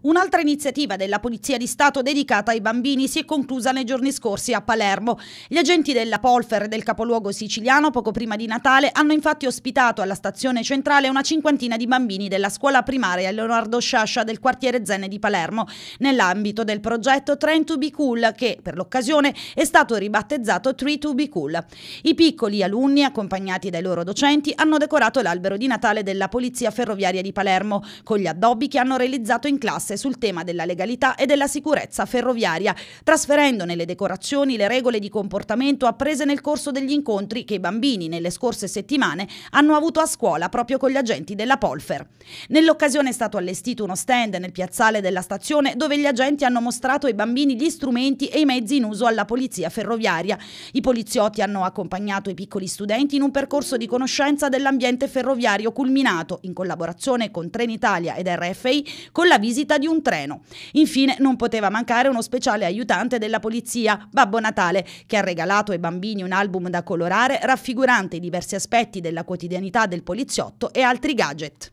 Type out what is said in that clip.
Un'altra iniziativa della Polizia di Stato dedicata ai bambini si è conclusa nei giorni scorsi a Palermo. Gli agenti della Polfer del capoluogo siciliano, poco prima di Natale, hanno infatti ospitato alla stazione centrale una cinquantina di bambini della scuola primaria Leonardo Sciascia del quartiere Zene di Palermo, nell'ambito del progetto Train to Be Cool, che per l'occasione è stato ribattezzato Tree to Be Cool. I piccoli alunni, accompagnati dai loro docenti, hanno decorato l'albero di Natale della Polizia Ferroviaria di Palermo, con gli addobbi che hanno realizzato in classe tasse sul tema della legalità e della sicurezza ferroviaria, trasferendo nelle decorazioni le regole di comportamento apprese nel corso degli incontri che i bambini nelle scorse settimane hanno avuto a scuola proprio con gli agenti della Polfer. Nell'occasione è stato allestito uno stand nel piazzale della stazione dove gli agenti hanno mostrato ai bambini gli strumenti e i mezzi in uso alla polizia ferroviaria. I poliziotti hanno accompagnato i piccoli studenti in un percorso di conoscenza dell'ambiente ferroviario culminato, in collaborazione con Trenitalia ed RFI, con la visita di un treno. Infine non poteva mancare uno speciale aiutante della polizia, Babbo Natale, che ha regalato ai bambini un album da colorare raffigurante i diversi aspetti della quotidianità del poliziotto e altri gadget.